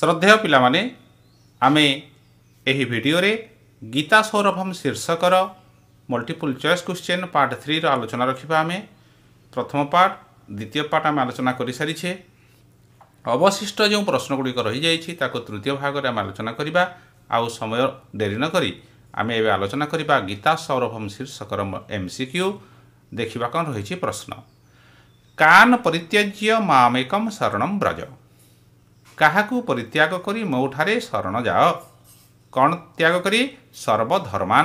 ଶ୍ରଦ୍ଧେୟ ପିଲାମାନେ ଆମେ ଏହି ଭିଡ଼ିଓରେ ଗୀତା ସୌରଭମ୍ ଶୀର୍ଷକର ମଲ୍ଟିପୁଲ୍ ଚଏସ୍ କ୍ୱେଶ୍ଚିନ୍ ପାର୍ଟ ଥ୍ରୀର ଆଲୋଚନା ରଖିବା ଆମେ ପ୍ରଥମ ପାର୍ଟ ଦ୍ୱିତୀୟ ପାର୍ଟ ଆମେ ଆଲୋଚନା କରିସାରିଛେ ଅବଶିଷ୍ଟ ଯେଉଁ ପ୍ରଶ୍ନଗୁଡ଼ିକ ରହିଯାଇଛି ତାକୁ ତୃତୀୟ ଭାଗରେ ଆମେ ଆଲୋଚନା କରିବା ଆଉ ସମୟ ଡେରି ନକରି ଆମେ ଏବେ ଆଲୋଚନା କରିବା ଗୀତା ସୌରଭମ୍ ଶୀର୍ଷକର ଏମ୍ ସି କ୍ୟୁ ଦେଖିବା କ'ଣ ରହିଛି ପ୍ରଶ୍ନ କାନ୍ ପରିତ୍ୟାଜ୍ୟ ମାମେକମ୍ ଶରଣମ୍ ବ୍ରଜ କାହାକୁ ପରିତ୍ୟାଗ କରି ମୋଠାରେ ଶରଣ ଯାଅ କ'ଣ ତ୍ୟାଗ କରି ସର୍ବଧର୍ମାନ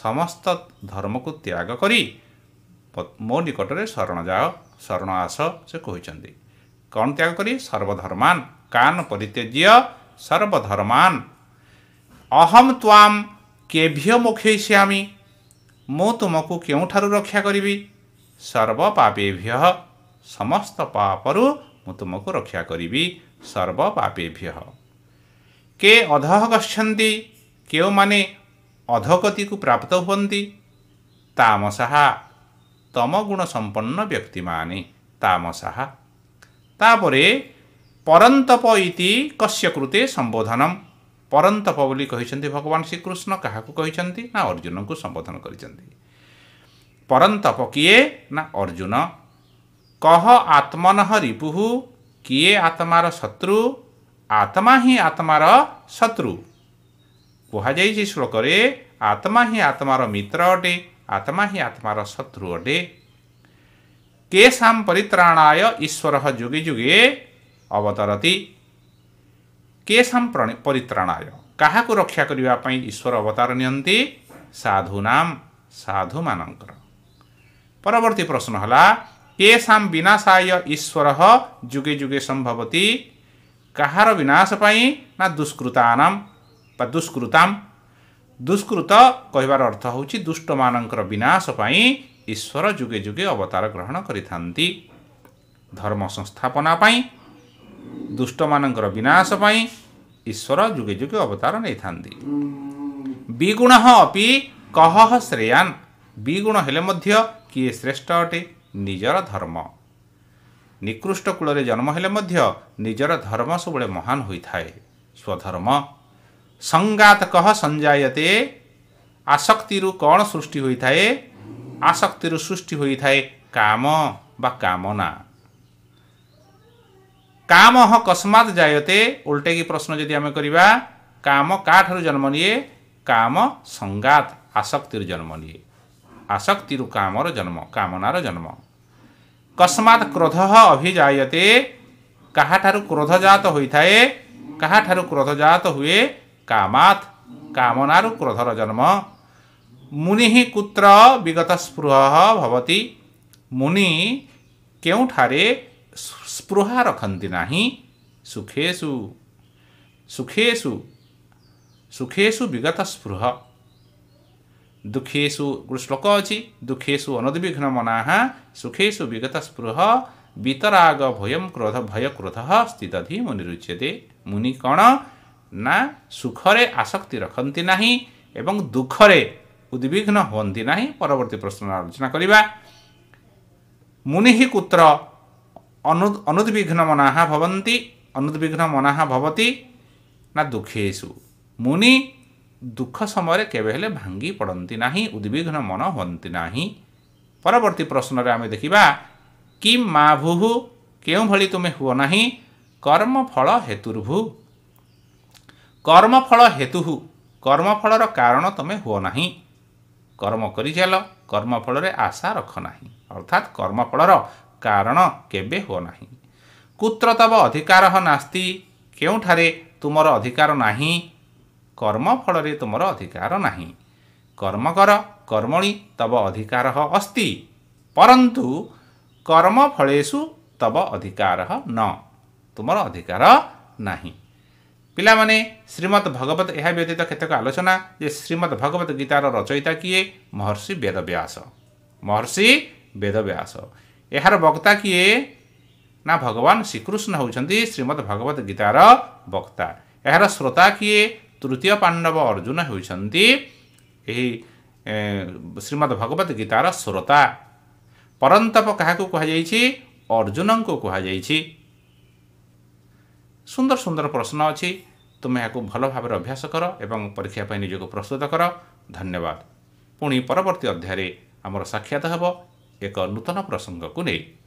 ସମସ୍ତ ଧର୍ମକୁ ତ୍ୟାଗ କରି ମୋ ନିକଟରେ ଶରଣ ଯାଅ ଶରଣ ଆସ ସେ କହିଛନ୍ତି କ'ଣ ତ୍ୟାଗ କରି ସର୍ବଧର୍ମାନ କାନ ପରିତ୍ୟଜ୍ୟ ସର୍ବଧର୍ମାନ ଅହମ୍ ତ୍ୱାମ କେଭ୍ୟ ମୋଖେଇଶ୍ୟାମି ମୁଁ ତୁମକୁ କେଉଁଠାରୁ ରକ୍ଷା କରିବି ସର୍ବପାପେଭ୍ୟ ସମସ୍ତ ପାପରୁ ମୁଁ ତୁମକୁ ରକ୍ଷା କରିବି ସର୍ବପାପେଭ୍ୟ କେ ଅଧଃ ଗଛନ୍ତି କେଉଁମାନେ ଅଧଗତିକୁ ପ୍ରାପ୍ତ ହୁଅନ୍ତି ତାମସାହା ତମ ଗୁଣ ସମ୍ପନ୍ନ ବ୍ୟକ୍ତିମାନେ ତାମସାହା ତାପରେ ପରନ୍ତପ ଇତି କଶ୍ୟ କୃତେ ସମ୍ବୋଧନମ୍ ପରନ୍ତପ ବୋଲି କହିଛନ୍ତି ଭଗବାନ ଶ୍ରୀକୃଷ୍ଣ କାହାକୁ କହିଛନ୍ତି ନା ଅର୍ଜୁନଙ୍କୁ ସମ୍ବୋଧନ କରିଛନ୍ତି ପରନ୍ତପ କିଏ ନା ଅର୍ଜୁନ কহ আত্মনহ রিপুহু କିଏ ଆତ୍ମାର ଶତ୍ରୁ ଆତ୍ମା ହିଁ ଆତ୍ମାର ଶତ୍ରୁ କୁହାଯାଇଛି ଶ୍ଳୋକରେ ଆତ୍ମା ହିଁ ଆତ୍ମାର ମିତ୍ର ଅଟେ ଆତ୍ମା ହିଁ ଆତ୍ମାର ଶତ୍ରୁ ଅଟେ କେଶାମ ପରିତ୍ରାଣାୟ ଈଶ୍ୱର ଯୁଗେ ଯୁଗେ ଅବତରତି କେଶାମ ପରିତ୍ରାଣାୟ କାହାକୁ ରକ୍ଷା କରିବା ପାଇଁ ଈଶ୍ୱର ଅବତାର ନିଅନ୍ତି ସାଧୁନାମ ସାଧୁମାନଙ୍କର ପରବର୍ତ୍ତୀ ପ୍ରଶ୍ନ ହେଲା तेषां विनाशाय ईश्वरः जुगे जुगे सम्भवति କାହାର ବିନାଶ ପାଇଁ ନା ଦୁଷ୍କୃତାନାମ ବା ଦୁଷ୍କୃତାମ ଦୁଷ୍କୃତ କହିବାର ଅର୍ଥ ହେଉଛି ଦୁଷ୍ଟମାନଙ୍କର ବିନାଶ ପାଇଁ ଈଶ୍ୱର ଯୁଗେ ଯୁଗେ ଅବତାର ଗ୍ରହଣ କରିଥାନ୍ତି ଧର୍ମ ସଂସ୍ଥାପନା ପାଇଁ ଦୁଷ୍ଟମାନଙ୍କର ବିନାଶ ପାଇଁ ଈଶ୍ୱର ଯୁଗେ ଯୁଗେ ଅବତାର ନେଇଥାନ୍ତି ବିଗୁଣ ଅପି କହ ଶ୍ରେୟାନ ବିଗୁଣ ହେଲେ ମଧ୍ୟ କିଏ ଶ୍ରେଷ୍ଠ ଅଟେ ନିଜର ଧର୍ମ ନିକୃଷ୍ଟ କୂଳରେ ଜନ୍ମ ହେଲେ ମଧ୍ୟ ନିଜର ଧର୍ମ ସବୁବେଳେ ମହାନ ହୋଇଥାଏ ସ୍ୱଧର୍ମ ସଂଗାତ କହ ସଞ୍ଜାୟତେ ଆସକ୍ତିରୁ କ'ଣ ସୃଷ୍ଟି ହୋଇଥାଏ ଆସକ୍ତିରୁ ସୃଷ୍ଟି ହୋଇଥାଏ କାମ ବା କାମନା କାମ ହଁ କସ୍ମାତ ଜାୟତେ ଓଲଟେଇକି ପ୍ରଶ୍ନ ଯଦି ଆମେ କରିବା କାମ କାଠାରୁ ଜନ୍ମ ନିଏ କାମ ସଂଗାତ ଆସକ୍ତିରୁ ଜନ୍ମ ନିଏ ଆସକ୍ତିରୁ କାମର ଜନ୍ମ କାମନାର ଜନ୍ମ କସ୍ମାତ୍ କ୍ରୋଧ ଅଭିଜାୟତେ କାହାଠାରୁ କ୍ରୋଧଜାତ ହୋଇଥାଏ କାହାଠାରୁ କ୍ରୋଧଜାତ ହୁଏ କାମାତ୍ କାମନାରୁ କ୍ରୋଧର ଜନ୍ମ ମୁନି ହିଁ କୁତ୍ର ବିଗତ ସ୍ପୃହ ଭବତି ମୁନି କେଉଁଠାରେ ସ୍ପୃହା ରଖନ୍ତି ନାହିଁ ସୁଖେଷୁ ସୁଖେଷୁ ସୁଖେଷୁ ବିଗତ ସ୍ପୃହ दुःखेषु गोटे श्लोक ଅଛି ଦୁଃଖେଷୁ ଅନଦବିଘ୍ନ ମନାଃ ସୁଖେଷୁ ବିଗତ ସ୍ପୃହ ବିତରାଗ ଭୟମ୍ କ୍ରୋଧ ଭୟ କ୍ରୋଧ ସ୍ଥିତଧି ମୁନି ରୁଚ୍ୟତେ ମୁନି କ'ଣ ନା ସୁଖରେ ଆସକ୍ତି ରଖନ୍ତି ନାହିଁ ଏବଂ ଦୁଃଖରେ ଉଦ୍ବିଘ୍ନ ହୁଅନ୍ତି ନାହିଁ ପରବର୍ତ୍ତୀ ପ୍ରଶ୍ନ ଆଲୋଚନା କରିବା ମୁନି ହିଁ କୁତ୍ର ଅନୁ ଅନୁଦ୍ବିଘ୍ନ ମନାଃ ଭବନ୍ତି ଅନୁଦ୍ବିଘ୍ନ ମନାଃ ଭବତି ନା ଦୁଃଖେଷୁ ମୁନି ଦୁଃଖ ସମୟରେ କେବେ ହେଲେ ଭାଙ୍ଗି ପଡ଼ନ୍ତି ନାହିଁ ଉଦ୍ବିଗ୍ନ ମନ ହୁଅନ୍ତି ନାହିଁ ପରବର୍ତ୍ତୀ ପ୍ରଶ୍ନରେ ଆମେ ଦେଖିବା କି ମା ଭୁହୁ କେଉଁଭଳି ତୁମେ ହୁଅ ନାହିଁ କର୍ମଫଳ ହେତୁର୍ଭୁ କର୍ମଫଳ ହେତୁହୁ କର୍ମଫଳର କାରଣ ତୁମେ ହୁଅ ନାହିଁ କର୍ମ କରିଚାଲ କର୍ମଫଳରେ ଆଶା ରଖ ନାହିଁ ଅର୍ଥାତ୍ କର୍ମଫଳର କାରଣ କେବେ ହୁଅ ନାହିଁ କୁତ୍ର ତବ ଅଧିକାର ନାସ୍ତି କେଉଁଠାରେ ତୁମର ଅଧିକାର ନାହିଁ कर्म फलले तम अधिकार कर्म कर कर्मणी तब अधिकार अस्ति कर्म कर्मफु तब अधिकार न तुम अधिकार नै पहिला श्रीमद भगवत यहाँत केतक आलोचना जे श्रीमद भगवत गीतार रचयिता किए महर्षि वेदव्यास महर्षि वेदव्यास यहाँ वक्ता किए ना भगवान श्रीकृष्ण हौ श्रीमद भगवत गीतार वक्ता यहाँ श्रोता किए ତୃତୀୟ ପାଣ୍ଡବ ଅର୍ଜୁନ ହେଉଛନ୍ତି ଏହି ଶ୍ରୀମଦ ଭଗବତ ଗୀତାର ଶ୍ରୋତା ପରନ୍ତପ କାହାକୁ କୁହାଯାଇଛି ଅର୍ଜୁନଙ୍କୁ କୁହାଯାଇଛି ସୁନ୍ଦର ସୁନ୍ଦର ପ୍ରଶ୍ନ ଅଛି ତୁମେ ଏହାକୁ ଭଲ ଭାବରେ ଅଭ୍ୟାସ କର ଏବଂ ପରୀକ୍ଷା ପାଇଁ ନିଜକୁ ପ୍ରସ୍ତୁତ କର ଧନ୍ୟବାଦ ପୁଣି ପରବର୍ତ୍ତୀ ଅଧ୍ୟାୟରେ ଆମର ସାକ୍ଷାତ ହେବ ଏକ ନୂତନ ପ୍ରସଙ୍ଗକୁ ନେଇ